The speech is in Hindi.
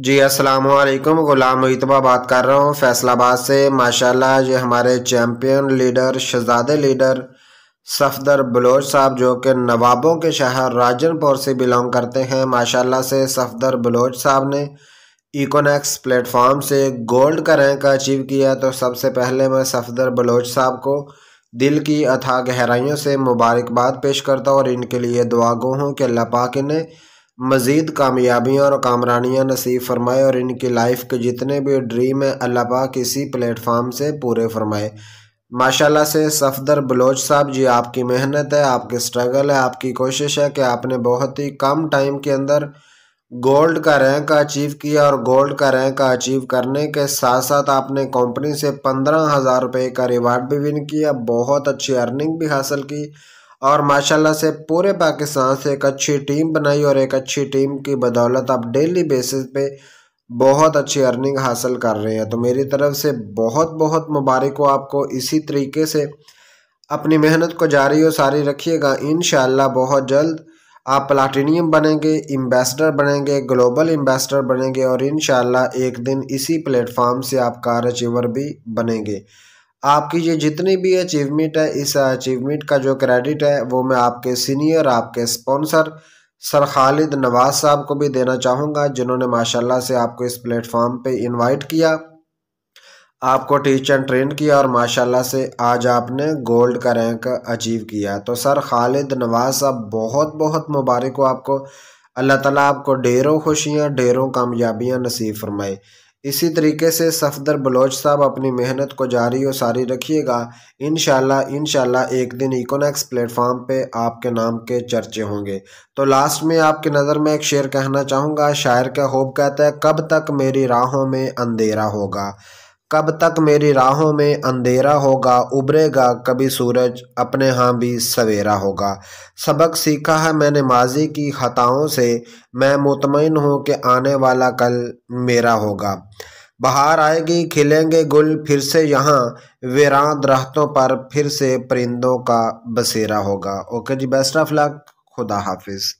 जी अस्सलाम वालेकुम ग़ुलाम मुतबा बात कर रहा हूँ फैसलाबाद से माशाल्लाह ये हमारे champion leader Shahzade leader Safdar Baloch साहब जो कि नवाबों के शहर राजनपुर से बिलोंग करते हैं माशाल्लाह से सफदर बलोच साहब ने इकोनेक्स प्लेटफॉर्म से गोल्ड का रैंक अचीव किया तो सबसे पहले मैं सफदर बलोच साहब को दिल की अथाह गहराइयों से मुबारकबाद पेश करता हूँ और इनके लिए दुआ गो हूँ कि अल्लाह पाक ने मज़ीद कामयाबियाँ और कामरानियाँ नसीब फरमाए और इनकी लाइफ के जितने भी ड्रीम हैं अल्लाह पाक इसी प्लेटफार्म से पूरे फरमाए माशाल्लाह से सफदर बलोच साहब जी आपकी मेहनत है आपके स्ट्रगल है आपकी कोशिश है कि आपने बहुत ही कम टाइम के अंदर गोल्ड का रैंक अचीव किया और गोल्ड का रैंक अचीव करने के साथ साथ आपने कंपनी से पंद्रह हज़ार रुपये का रिवार्ड भी विन किया बहुत अच्छी अर्निंग भी हासिल की और माशाल्लाह से पूरे पाकिस्तान से एक अच्छी टीम बनाई और एक अच्छी टीम की बदौलत आप डेली बेसिस पे बहुत अच्छी अर्निंग हासिल कर रहे हैं तो मेरी तरफ से बहुत बहुत मुबारक हो आपको इसी तरीके से अपनी मेहनत को जारी और सारी रखिएगा इन बहुत जल्द आप प्लाटिनियम बनेंगे एम्बेसडर बनेंगे ग्लोबल एम्बेसडर बनेंगे और इन एक दिन इसी प्लेटफॉर्म से आप कार अचीवर भी बनेंगे आपकी ये जितनी भी अचीवमेंट है इस अचीवमेंट का जो क्रेडिट है वो मैं आपके सीनियर आपके स्पॉन्सर सर खालिद नवाज साहब को भी देना चाहूँगा जिन्होंने माशाल्लाह से आपको इस प्लेटफॉर्म पे इनवाइट किया आपको टीच एंड ट्रेन किया और माशाल्लाह से आज आपने गोल्ड का रैंक अचीव किया तो सर खालिद नवाज साहब बहुत बहुत मुबारक हो आपको अल्लाह ताला आपको ढेरों खुशियाँ ढेरों कामयाबियाँ नसीब फरमाए इसी तरीके से सफदर बलोच साहब अपनी मेहनत को जारी और सारी रखिएगा इन शाला एक दिन इकोनेक्स प्लेटफॉर्म पे आपके नाम के चर्चे होंगे तो लास्ट में आपकी नज़र में एक शेर कहना चाहूँगा शायर का होप कहता है कब तक मेरी राहों में अंधेरा होगा कब तक मेरी राहों में अंधेरा होगा उबरेगा कभी सूरज अपने हाँ भी सवेरा होगा सबक सीखा है मैंने माजी की खताओं से मैं मुतमिन हूँ कि आने वाला कल मेरा होगा बाहर आएगी खिलेंगे गुल फिर से यहाँ वीरान दरख्तों पर फिर से परिंदों का बसेरा होगा ओके जी बेस्ट ऑफ लक खुदा हाफिज़